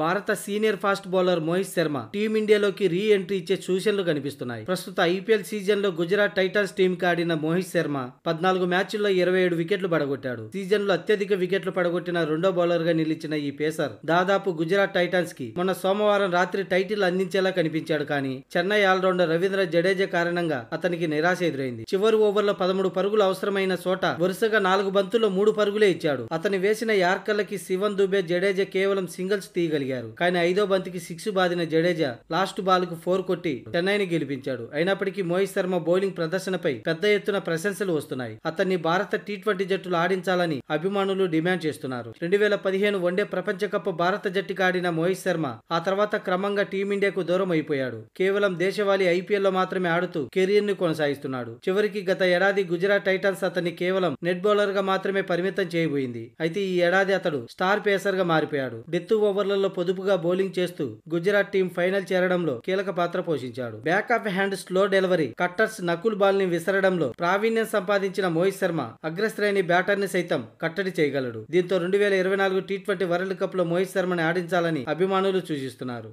భారత senior fast bowler Mohit Sharma టీమిండియాలోకి re entry ఇచ్చే సూచనలు కనిపిస్తున్నాయి ప్రస్తుత ఐపీఎల్ సీజన్ లో గుజరాత్ టైటన్స్ టీమ్ ఆడిన మోహిత్ శర్మ పద్నాలుగు మ్యాచ్ల్లో ఇరవై ఏడు వికెట్లు పడగొట్టాడు సీజన్ లో అత్యధిక వికెట్లు పడగొట్టిన రెండో బౌలర్ గా నిలిచిన ఈ పేసర్ దాదాపు గుజరాత్ టైటన్స్ కి మొన్న సోమవారం రాత్రి టైటిల్ అందించేలా కనిపించాడు కానీ చెన్నై ఆల్రౌండర్ రవీంద్ర జడేజా కారణంగా అతనికి నిరాశ ఎదురైంది చివరి ఓవర్లో పదమూడు పరుగులు అవసరమైన చోట వరుసగా నాలుగు బంతుల్లో మూడు పరుగులే ఇచ్చాడు అతను వేసిన యార్కర్లకి శివన్ దుబే జడేజా కేవలం సింగిల్స్ తీగలి జరిగారు కానీ ఐదో బంతికి సిక్స్ బాదిన జడేజా లాస్ట్ బాల్ కు ఫోర్ కొట్టి చెన్నైని గెలిపించాడు అయినప్పటికీ మోహిత్ శర్మ బౌలింగ్ ప్రదర్శనపై పెద్ద ఎత్తున ప్రశంసలు వస్తున్నాయి అతన్ని భారత టీ ట్వంటీ జట్టులు ఆడించాలని అభిమానులు డిమాండ్ చేస్తున్నారు రెండు వేల పదిహేను వన్డే ప్రపంచ కప్ భారత జట్టుకి ఆడిన మోహిత్ శర్మ ఆ తర్వాత క్రమంగా టీమిండియాకు దూరం అయిపోయాడు కేవలం దేశవాళీ లో మాత్రమే ఆడుతూ కెరీర్ ని కొనసాగిస్తున్నాడు చివరికి గత ఏడాది గుజరాత్ టైటన్స్ అతన్ని కేవలం నెట్ బౌలర్ గా మాత్రమే పరిమితం చేయబోయింది అయితే ఈ ఏడాది అతడు స్టార్ పేసర్ గా మారిపోయాడు డెత్ ఓవర్లలో పొదుపుగా బౌలింగ్ చేస్తూ గుజరాత్ టీం ఫైనల్ చేరడంలో కీలక పాత్ర పోషించాడు back of hand slow delivery cutters knuckle ball ని విసరడంలో ప్రావీణ్యం సంపాదించిన మోహిత్ శర్మ అగ్రశ్రేణి బ్యాటర్ ని సైతం కట్టడి చేయగలడు దీంతో రెండు వేల ఇరవై నాలుగు టీ ట్వంటీ వరల్డ్ కప్ లో మోహిత్ శర్మని ఆడించాలని అభిమానులు సూచిస్తున్నారు